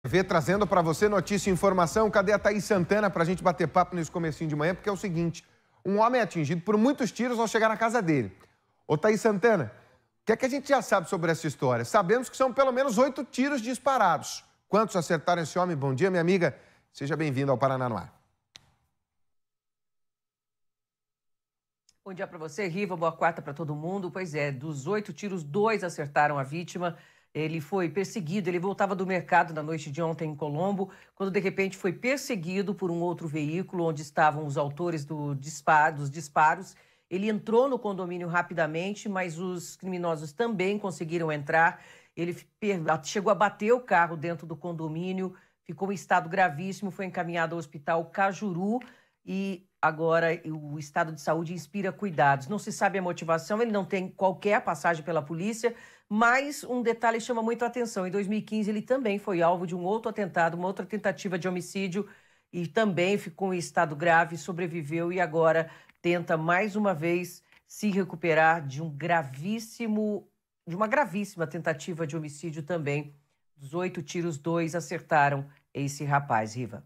TV trazendo para você notícia e informação. Cadê a Thaís Santana para a gente bater papo nesse comecinho de manhã? Porque é o seguinte, um homem é atingido por muitos tiros ao chegar na casa dele. Ô Thaís Santana, o que é que a gente já sabe sobre essa história? Sabemos que são pelo menos oito tiros disparados. Quantos acertaram esse homem? Bom dia, minha amiga. Seja bem-vindo ao Paraná no Ar. Bom dia para você, Riva. Boa quarta para todo mundo. Pois é, dos oito tiros, dois acertaram a vítima. Ele foi perseguido, ele voltava do mercado na noite de ontem em Colombo, quando de repente foi perseguido por um outro veículo onde estavam os autores do disparo, dos disparos. Ele entrou no condomínio rapidamente, mas os criminosos também conseguiram entrar. Ele chegou a bater o carro dentro do condomínio, ficou em estado gravíssimo, foi encaminhado ao hospital Cajuru e agora o estado de saúde inspira cuidados. Não se sabe a motivação, ele não tem qualquer passagem pela polícia, mas um detalhe chama muito a atenção. Em 2015, ele também foi alvo de um outro atentado, uma outra tentativa de homicídio, e também ficou em estado grave, sobreviveu e agora tenta mais uma vez se recuperar de um gravíssimo, de uma gravíssima tentativa de homicídio também. Dos oito tiros, dois acertaram esse rapaz, Riva.